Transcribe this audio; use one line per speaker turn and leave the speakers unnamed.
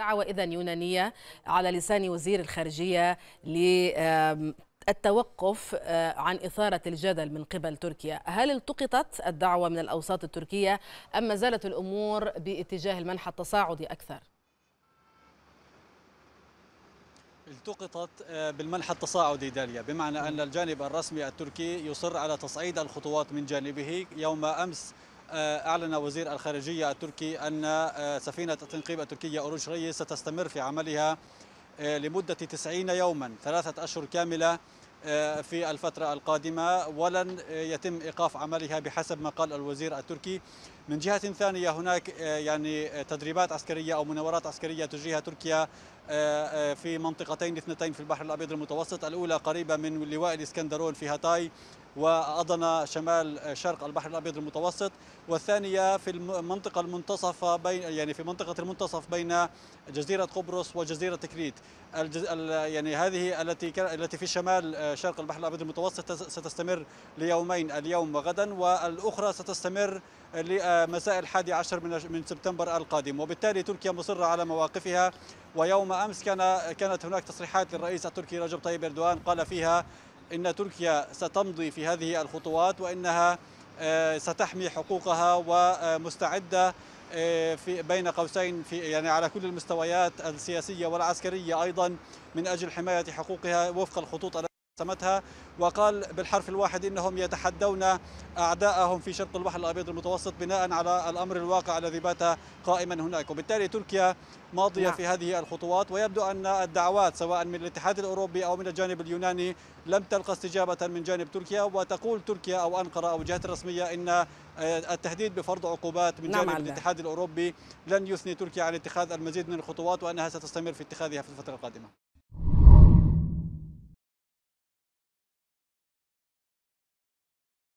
دعوة إذا يونانية على لسان وزير الخارجية التوقف آه، عن إثارة الجدل من قبل تركيا هل التقطت الدعوة من الأوساط التركية أم ما زالت الأمور باتجاه المنحى التصاعدي أكثر؟
التقطت آه، بالمنحى التصاعدي داليا بمعنى أن الجانب الرسمي التركي يصر على تصعيد الخطوات من جانبه يوم أمس آه، أعلن وزير الخارجية التركي أن آه، سفينة التنقيب التركية أوروج ريس ستستمر في عملها آه، لمدة 90 يوما ثلاثة أشهر كاملة في الفترة القادمة ولن يتم إيقاف عملها بحسب ما قال الوزير التركي من جهة ثانية هناك آه، يعني آه، تدريبات عسكرية أو مناورات عسكرية تجريها تركيا آه، في منطقتين اثنتين في البحر الأبيض المتوسط الأولى قريبة من لواء الإسكندرون في هاتاي وأضنا شمال شرق البحر الأبيض المتوسط والثانية في المنطقة المنتصفة بين يعني في منطقة المنتصف بين جزيرة قبرص وجزيرة كريت الجز... يعني هذه التي التي في شمال شرق البحر الأبيض المتوسط ستستمر ليومين اليوم وغدا والأخرى ستستمر لمساء الحادي عشر من سبتمبر القادم وبالتالي تركيا مصرة على مواقفها ويوم أمس كان كانت هناك تصريحات للرئيس التركي رجب طيب أردوان قال فيها إن تركيا ستمضي في هذه الخطوات وإنها آه، ستحمي حقوقها ومستعدة آه، في بين قوسين في يعني على كل المستويات السياسية والعسكرية أيضا من أجل حماية حقوقها وفق الخطوط استمتها وقال بالحرف الواحد انهم يتحدون اعدائهم في شرق البحر الابيض المتوسط بناء على الامر الواقع الذي بات قائما هناك وبالتالي تركيا ماضيه نعم. في هذه الخطوات ويبدو ان الدعوات سواء من الاتحاد الاوروبي او من الجانب اليوناني لم تلقى استجابه من جانب تركيا وتقول تركيا او انقره او الجهات الرسميه ان التهديد بفرض عقوبات من نعم جانب الاتحاد الاوروبي لن يثني تركيا عن اتخاذ المزيد من الخطوات
وانها ستستمر في اتخاذها في الفتره القادمه